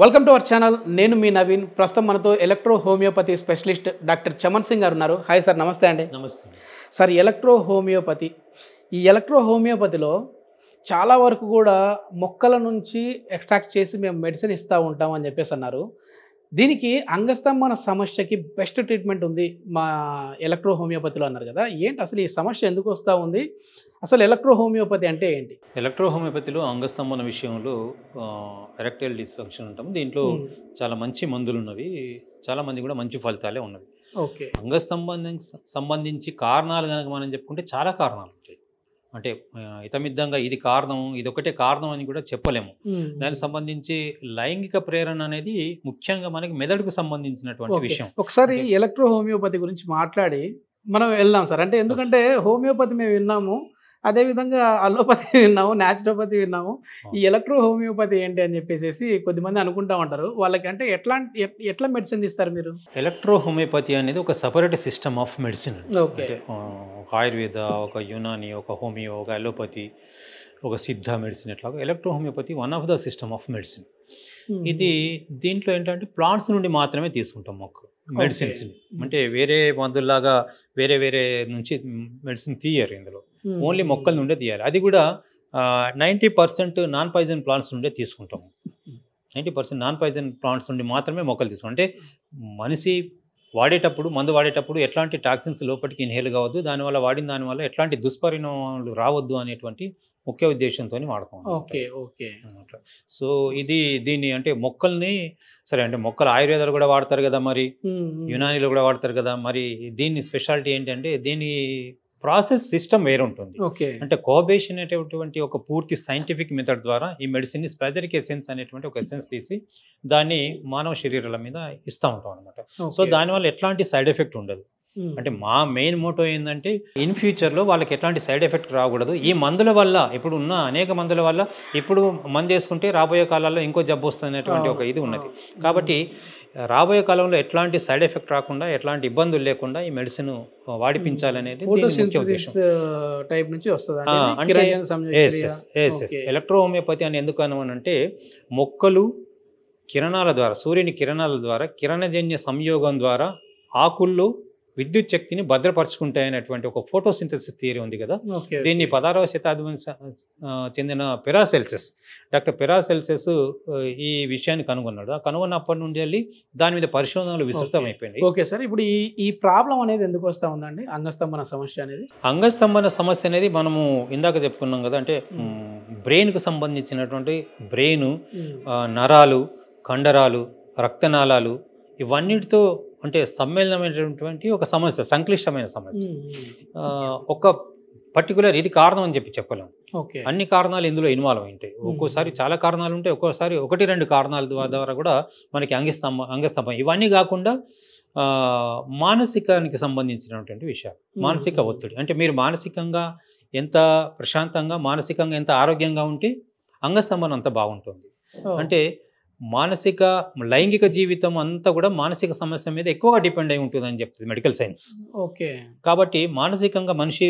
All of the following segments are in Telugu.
వెల్కమ్ టు అవర్ ఛానల్ నేను మీ నవీన్ ప్రస్తుతం మనతో electro homeopathy specialist doctor Chaman Singh garu ఉన్నారు హాయ్ సార్ నమస్తే అండి నమస్తే సార్ ఎలక్ట్రో హోమియోపతి ఈ ఎలక్ట్రో హోమియోపతిలో చాలా వరకు కూడా మొక్కల నుంచి ఎక్స్ట్రాక్ట్ చేసి మేము మెడిసిన్ ఇస్తూ ఉంటాం అని చెప్పేసి అన్నారు దీనికి అంగస్తంభన సమస్యకి బెస్ట్ ట్రీట్మెంట్ ఉంది మా ఎలక్ట్రో హోమియోపతిలో అన్నారు కదా ఏంటి అసలు ఈ సమస్య ఎందుకు వస్తూ ఉంది అసలు ఎలక్ట్రో హోమియోపతి అంటే ఏంటి ఎలక్ట్రో హోమియోపతిలో అంగస్తంభన విషయంలో ఎరెక్టైల్ డిస్ఫంక్షన్ ఉంటాం దీంట్లో చాలా మంచి మందులు ఉన్నవి చాలా మంది కూడా మంచి ఫలితాలే ఉన్నవి ఓకే అంగస్తంభం సంబంధించి కారణాలు కనుక మనం చెప్పుకుంటే చాలా కారణాలు ఉంటాయి అంటే హితమిద్దంగా ఇది కారణం ఇది ఒకటే కారణం అని కూడా చెప్పలేము దానికి సంబంధించి లైంగిక ప్రేరణ అనేది ముఖ్యంగా మనకి మెదడుకు సంబంధించినటువంటి విషయం ఒకసారి ఎలక్ట్రో హోమియోపతి గురించి మాట్లాడి మనం వెళ్దాం సార్ అంటే ఎందుకంటే హోమియోపతి మేము విన్నాము అదేవిధంగా అలోపతి విన్నాము న్యాచురోపతి విన్నాము ఈ ఎలక్ట్రో హోమియోపతి ఏంటి అని చెప్పేసి కొద్దిమంది అనుకుంటా ఉంటారు వాళ్ళకి అంటే ఎట్లా ఎట్లా మెడిసిన్ ఇస్తారు మీరు ఎలక్ట్రో హోమియోపతి అనేది ఒక సపరేట్ సిస్టమ్ ఆఫ్ మెడిసిన్ ఒక ఆయుర్వేద ఒక యునాని ఒక హోమియో ఒక అలోపతి ఒక సిద్ధ మెడిసిన్ ఎట్లాగో electrohomeopathy one of the system of medicine hmm. ఇది దీంట్లో ఏంటంటే ప్లాంట్స్ నుండి మాత్రమే తీసుకుంటాం మొక్క మెడిసిన్స్ అంటే వేరే మందుల్లాగా వేరే వేరే నుంచి మెడిసిన్ తీయరు ఇందులో ఓన్లీ hmm. మొక్కల నుండే తీయాలి అది కూడా ninety percent non poison plants నుండే తీసుకుంటాము ninety percent non poison plants నుండి మాత్రమే మొక్కలు తీసుకుంటాం అంటే మనిషి వాడేటప్పుడు మందు వాడేటప్పుడు ఎట్లాంటి టాక్సిన్స్ లోపలికి ఇన్హేల్ కావద్దు దానివల్ల వాడిన దానివల్ల ఎట్లాంటి దుష్పరిణామాలు రావద్దు అనేటువంటి ముఖ్య ఉద్దేశంతో వాడతాం ఓకే ఓకే సో ఇది దీన్ని అంటే మొక్కల్ని సరే అంటే మొక్కలు ఆయుర్వేదాలు కూడా వాడతారు కదా మరి యునానీలో కూడా వాడతారు కదా మరి దీన్ని స్పెషాలిటీ ఏంటంటే దీని ప్రాసెస్ సిస్టమ్ వేరుంటుంది అంటే కోబేషన్ అనేటటువంటి ఒక పూర్తి సైంటిఫిక్ మెథడ్ ద్వారా ఈ మెడిసిన్ ని స్పెదరిక్ ఎసెన్స్ అనేటువంటి ఒక ఎసెన్స్ తీసి దాన్ని మానవ శరీరాల మీద ఇస్తూ ఉంటాం అనమాట సో దానివల్ల ఎట్లాంటి సైడ్ ఎఫెక్ట్ ఉండదు అంటే మా మెయిన్ మోటో ఏంటంటే ఇన్ ఫ్యూచర్లో వాళ్ళకి ఎట్లాంటి సైడ్ ఎఫెక్ట్ రాకూడదు ఈ మందుల వల్ల ఇప్పుడు ఉన్న అనేక మందుల వల్ల ఇప్పుడు మందు వేసుకుంటే రాబోయే కాలాల్లో ఇంకో జబ్బు వస్తున్నటువంటి ఒక ఇది ఉన్నది కాబట్టి రాబోయే కాలంలో ఎట్లాంటి సైడ్ ఎఫెక్ట్ రాకుండా ఎట్లాంటి ఇబ్బందులు లేకుండా ఈ మెడిసిన్ వాడిపించాలనేది టైప్ నుంచి వస్తుంది ఎలక్ట్రో హోమియోపతి అని ఎందుకు అంటే మొక్కలు కిరణాల ద్వారా సూర్యుని కిరణాల ద్వారా కిరణజన్య సంయోగం ద్వారా ఆకుల్లో విద్యుత్ శక్తిని భద్రపరచుకుంటాయనేటువంటి ఒక ఫోటోసింథసిస్ థియరీ ఉంది కదా దీన్ని పదహారవ శతాబ్దం చెందిన పెరాసెల్సెస్ డాక్టర్ పెరాసెల్సెస్ ఈ విషయాన్ని కనుగొన్నాడు ఆ కనుగొన్నప్పటి నుండి వెళ్ళి దాని మీద పరిశోధనలు విస్తృతం అయిపోయింది ఓకే సార్ ఇప్పుడు ఈ ఈ ప్రాబ్లం అనేది ఎందుకు వస్తూ ఉందండి అంగస్తంభన సమస్య అనేది అంగస్తంభన సమస్య అనేది మనము ఇందాక చెప్పుకున్నాం కదా అంటే బ్రెయిన్కు సంబంధించినటువంటి బ్రెయిన్ నరాలు కండరాలు రక్తనాళాలు ఇవన్నిటితో అంటే సమ్మేళనమైనటువంటి ఒక సమస్య సంక్లిష్టమైన సమస్య ఒక పర్టికులర్ ఇది కారణం అని చెప్పి చెప్పలేము ఓకే అన్ని కారణాలు ఇందులో ఇన్వాల్వ్ ఉంటాయి ఒక్కోసారి చాలా కారణాలు ఉంటాయి ఒక్కోసారి ఒకటి రెండు కారణాల ద్వారా కూడా మనకి అంగస్తంభం అంగస్తంభం ఇవన్నీ కాకుండా మానసికానికి సంబంధించినటువంటి విషయాలు మానసిక ఒత్తిడి అంటే మీరు మానసికంగా ఎంత ప్రశాంతంగా మానసికంగా ఎంత ఆరోగ్యంగా ఉంటే అంగస్తంభం అంత బాగుంటుంది అంటే మానసిక లైంగిక జీవితం అంతా కూడా మానసిక సమస్య మీద ఎక్కువగా డిపెండ్ అయి ఉంటుందని చెప్తుంది మెడికల్ సైన్స్ ఓకే కాబట్టి మానసికంగా మనిషి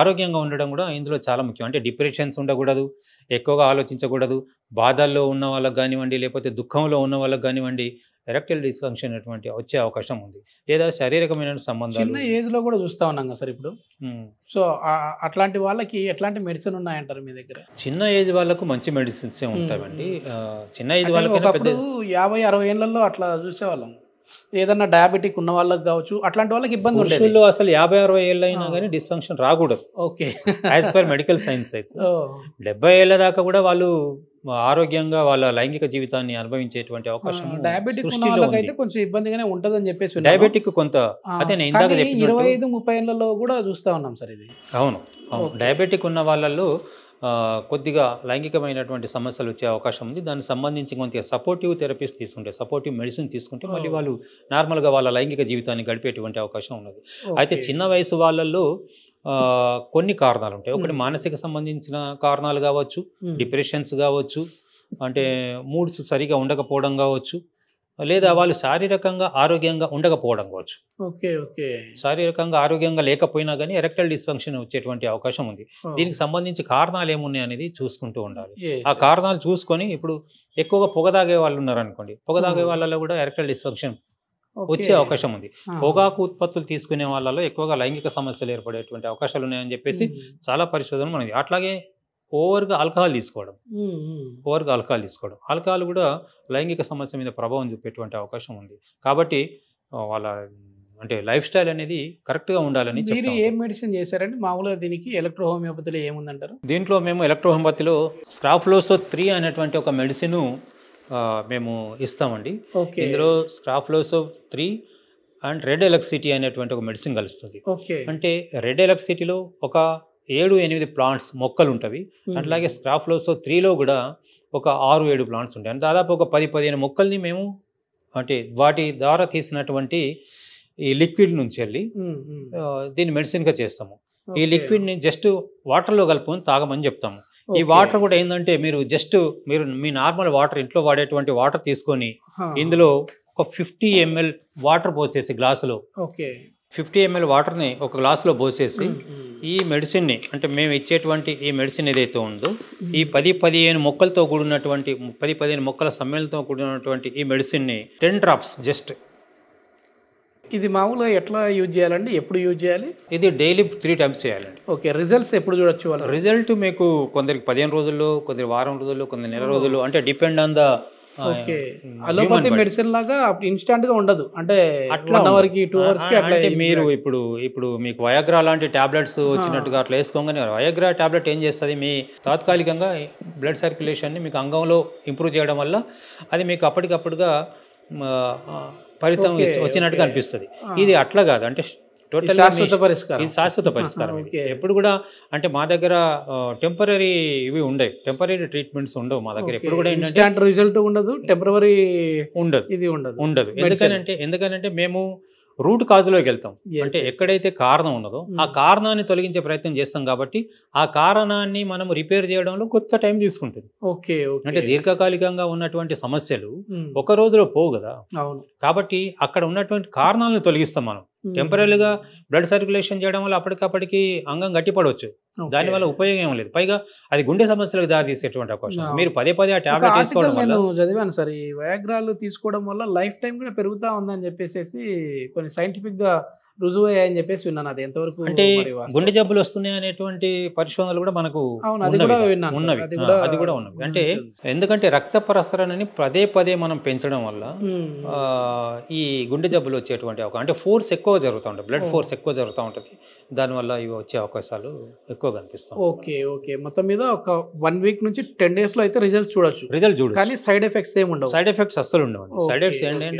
ఆరోగ్యంగా ఉండడం కూడా ఇందులో చాలా ముఖ్యం అంటే డిప్రెషన్స్ ఉండకూడదు ఎక్కువగా ఆలోచించకూడదు బాధల్లో ఉన్న వాళ్ళకు కానివ్వండి లేకపోతే దుఃఖంలో ఉన్న వాళ్ళకు కానివ్వండి ఎరక్టైల్ డిస్ఫంక్షన్ అటువంటి వచ్చే అవకాశం ఉంది లేదా శారీరకమైన సంబంధాలు చిన్న ఏజ్లో కూడా చూస్తూ ఉన్నాం కదా సార్ ఇప్పుడు సో అట్లాంటి వాళ్ళకి ఎట్లాంటి మెడిసిన్ ఉన్నాయంటారు మీ దగ్గర చిన్న ఏజ్ వాళ్ళకు మంచి మెడిసిన్స్ ఉంటాయండి చిన్న ఏజ్ వాళ్ళకి యాభై అరవై ఏళ్ళల్లో అట్లా చూసేవాళ్ళం ఏదన్నా డయాబెటిక్ ఉన్న వాళ్ళకి కావచ్చు అట్లాంటి వాళ్ళకి ఇబ్బంది ఉండేది అసలు యాభై అరవై ఏళ్ళు అయినా కానీ డిస్ఫంక్షన్ రాకూడదు okay as per medical science అయితే డెబ్బై ఏళ్ళ దాకా కూడా వాళ్ళు ఆరోగ్యంగా వాళ్ళ లైంగిక జీవితాన్ని అనుభవించేటువంటి అవకాశం డయాబెటిక్ అయితే కొంచెం ఇబ్బందిగానే ఉంటదని చెప్పేసి డయాబెటిక్ కొంత అదే నేను ఇరవై ఐదు ముప్పై ఏళ్ళలో కూడా చూస్తా ఉన్నాం సార్ ఇది అవును డయాబెటిక్ ఉన్న వాళ్ళలో కొద్దిగా లైంగికమైనటువంటి సమస్యలు వచ్చే అవకాశం ఉంది దానికి సంబంధించి కొంత సపోర్టివ్ థెరపీస్ తీసుకుంటే సపోర్టివ్ మెడిసిన్ తీసుకుంటే మళ్ళీ వాళ్ళు నార్మల్గా వాళ్ళ లైంగిక జీవితాన్ని గడిపేటువంటి అవకాశం ఉన్నది అయితే చిన్న వయసు వాళ్ళల్లో కొన్ని కారణాలు ఉంటాయి ఒకటి మానసిక సంబంధించిన కారణాలు కావచ్చు డిప్రెషన్స్ కావచ్చు అంటే మూడ్స్ సరిగా ఉండకపోవడం కావచ్చు లేదా hmm. వాళ్ళు శారీరకంగా ఆరోగ్యంగా ఉండకపోవడం కావచ్చు శారీరకంగా ఆరోగ్యంగా లేకపోయినా కానీ ఎరెక్టల్ డిస్ఫంక్షన్ వచ్చేటువంటి అవకాశం ఉంది hmm. దీనికి సంబంధించి కారణాలు ఏమున్నాయి అనేది చూసుకుంటూ ఉండాలి ఆ కారణాలు చూసుకొని ఇప్పుడు ఎక్కువగా పొగ తాగే వాళ్ళు ఉన్నారనుకోండి పొగ తాగే hmm. వాళ్ళలో కూడా ఎరెక్టల్ డిస్ఫంక్షన్ వచ్చే అవకాశం ఉంది పొగాకు ఉత్పత్తులు తీసుకునే వాళ్ళలో ఎక్కువగా లైంగిక సమస్యలు ఏర్పడేటువంటి అవకాశాలు ఉన్నాయని చెప్పేసి చాలా పరిశోధనలు మనకి అట్లాగే ఓవర్గా ఆల్కహాల్ తీసుకోవడం ఓవర్గా ఆల్కహాల్ తీసుకోవడం ఆల్కహాల్ కూడా లైంగిక సమస్య మీద ప్రభావం చూపేటువంటి అవకాశం ఉంది కాబట్టి వాళ్ళ అంటే లైఫ్ స్టైల్ అనేది కరెక్ట్గా ఉండాలని మీరు ఏం మెడిసిన్ చేశారంటే మామూలుగా దీనికి ఎలక్ట్రో హోమియోపతిలో ఏముందంటారు దీంట్లో మేము ఎలక్ట్రో హోమియోపతిలో స్క్రాఫ్లోసో త్రీ అనేటువంటి ఒక మెడిసిన్ మేము ఇస్తామండి ఇందులో Scrofoloso three and red electricity అనేటువంటి ఒక మెడిసిన్ కలుస్తుంది అంటే రెడ్ ఎలక్సిటీలో ఒక ఏడు ఎనిమిది ప్లాంట్స్ మొక్కలు ఉంటవి అట్లాగే స్క్రాఫ్ లో త్రీలో కూడా ఒక ఆరు ఏడు ప్లాంట్స్ ఉంటాయి దాదాపు ఒక పది పదిహేను మొక్కల్ని మేము అంటే వాటి ద్వారా తీసినటువంటి ఈ లిక్విడ్ నుంచి వెళ్ళి దీన్ని మెడిసిన్గా చేస్తాము ఈ లిక్విడ్ని జస్ట్ వాటర్లో కలుపుకొని తాగమని చెప్తాము ఈ వాటర్ కూడా ఏంటంటే మీరు జస్ట్ మీరు మీ నార్మల్ వాటర్ ఇంట్లో వాడేటువంటి వాటర్ తీసుకొని ఇందులో ఒక ఫిఫ్టీ ఎంఎల్ వాటర్ పోసేసి గ్లాసులో ఫిఫ్టీ ఎంఎల్ వాటర్ని ఒక గ్లాస్లో పోసేసి ఈ మెడిసిన్ని అంటే మేము ఇచ్చేటువంటి ఈ మెడిసిన్ ఏదైతే ఉందో ఈ పది పదిహేను మొక్కలతో కూడినటువంటి పది పదిహేను మొక్కల సమ్మేళనతో కూడినటువంటి ఈ మెడిసిన్ని టెన్ డ్రాప్స్ జస్ట్ ఇది మామూలుగా ఎట్లా యూజ్ చేయాలండి ఎప్పుడు యూజ్ చేయాలి ఇది డైలీ త్రీ టైమ్స్ చేయాలండి ఓకే రిజల్ట్స్ ఎప్పుడు చూడొచ్చు రిజల్ట్ మీకు కొందరికి పదిహేను రోజుల్లో కొందరి వారం రోజుల్లో కొందరి నెల రోజుల్లో అంటే depend on the allopathy hmm. Medicine లాగా ఇన్స్టాంట్ గా ఉండదు అంటే అట్లా అవర్ టూ అవర్స్ కి మీరు ఇప్పుడు ఇప్పుడు మీకు వయాగ్రా లాంటి టాబ్లెట్స్ వచ్చినట్టుగా అట్లా వేసుకోగానే వయాగ్రా టాబ్లెట్ ఏం చేస్తుంది మీ తాత్కాలికంగా బ్లడ్ సర్క్యులేషన్ ని మీకు అంగంలో ఇంప్రూవ్ చేయడం వల్ల అది మీకు అప్పటికప్పుడుగా ఫలితం వచ్చినట్టుగా అనిపిస్తుంది ఇది అట్లా కాదు అంటే టోటల్ శాశ్వత పరిష్కారం ఇది శాశ్వత పరిష్కారం ఎప్పుడు కూడా అంటే మా దగ్గర టెంపరీ ఇవి ఉండవు టెంపరీ ట్రీట్మెంట్స్ ఉండవు మా దగ్గర ఎప్పుడు కూడా రిజల్ట్ ఉండదు టెంపరీ ఉండదు ఇది ఉండదు ఉండదు ఎందుకనంటే ఎందుకనంటే మేము రూట్ కాజులోకి వెళ్తాం అంటే ఎక్కడైతే కారణం ఉండదో ఆ hmm. కారణాన్ని తొలగించే ప్రయత్నం చేస్తాం కాబట్టి ఆ కారణాన్ని మనం రిపేర్ చేయడంలో కొత్త టైం తీసుకుంటుంది ఓకే అంటే దీర్ఘకాలికంగా ఉన్నటువంటి సమస్యలు hmm. ఒక రోజులో పోవు కదా కాబట్టి అక్కడ ఉన్నటువంటి కారణాలను తొలగిస్తాం మనం టెంపరీగా బ్లడ్ సర్క్యులేషన్ చేయడం వల్ల అప్పటికప్పటికి అంగం గట్టిపడవచ్చు దానివల్ల ఉపయోగం ఏం లేదు పైగా అది గుండె సమస్యలకు దారి తీసేటువంటి అవకాశం మీరు పదే పదే ఆ టాబ్లెట్ తీసుకోవడం చదివాను సార్ ఈ వయాగ్రాలు తీసుకోవడం వల్ల లైఫ్ టైం కూడా పెరుగుతా ఉందని చెప్పేసి కొన్ని సైంటిఫిక్ గా రుజువు అయ్యాయని చెప్పేసి విన్నాను అది ఎంతవరకు అంటే గుండె జబ్బులు వస్తున్నాయి అనేటువంటి పరిశోధనలు కూడా మనకు ఉన్నవి అది కూడా ఉన్నవి అంటే ఎందుకంటే రక్త ప్రసరణని పదే పదే మనం పెంచడం వల్ల ఈ గుండె జబ్బులు వచ్చేటువంటి అవకాశం అంటే ఫోర్స్ ఎక్కువ జరుగుతూ ఉంటుంది బ్లడ్ ఫోర్స్ ఎక్కువ జరుగుతూ ఉంటుంది దానివల్ల ఇవి వచ్చే అవకాశాలు ఎక్కువ కనిపిస్తాయి ఓకే ఓకే మొత్తం మీద ఒక వన్ వీక్ నుంచి టెన్ డేస్ లో అయితే రిజల్ట్ చూడొచ్చు రిజల్ట్ చూడు కానీ సైడ్ ఎఫెక్ట్స్ ఏమి ఉండవు సైడ్ ఎఫెక్ట్స్ అసలు ఉండవు సైడ్ ఎఫెక్ట్స్ ఏంటంటే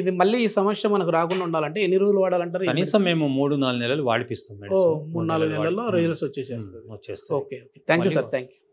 ఇది మళ్ళీ ఈ సమస్య మనకు మనకు రాకుండా ఉండాలంటే ఎన్ని రోజులు వాడాలంటారు కనీసం మేము మూడు నాలుగు నెలలు వాడిపిస్తాం మూడు నాలుగు నెలల్లో రిజల్ట్స్ వచ్చేసేస్తుంది okay okay thank you sir thank you